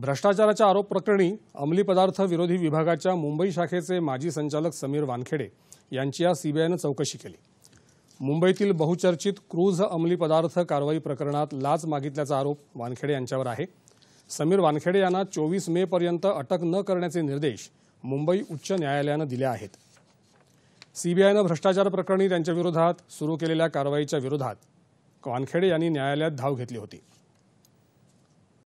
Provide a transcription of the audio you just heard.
भ्रष्टाचाराच्या आरोप प्रकरणी अंमली पदार्थ विरोधी विभागाच्या मुंबई शाखेचे माजी संचालक समीर वानखेडे यांची आज सीबीआयनं चौकशी केली मुंबईतील बहुचर्चित क्रूझ अंमली पदार्थ कारवाई प्रकरणात लाच मागितल्याचा आरोप वानखेडे यांच्यावर आहे समीर वानखेडे यांना चोवीस मे पर्यंत अटक न करण्याचे निर्देश मुंबई उच्च न्यायालयानं दिले आहेत सीबीआयनं भ्रष्टाचार प्रकरणी त्यांच्याविरोधात सुरू केलेल्या कारवाईच्या विरोधात वानखेडे यांनी न्यायालयात धाव घेतली होती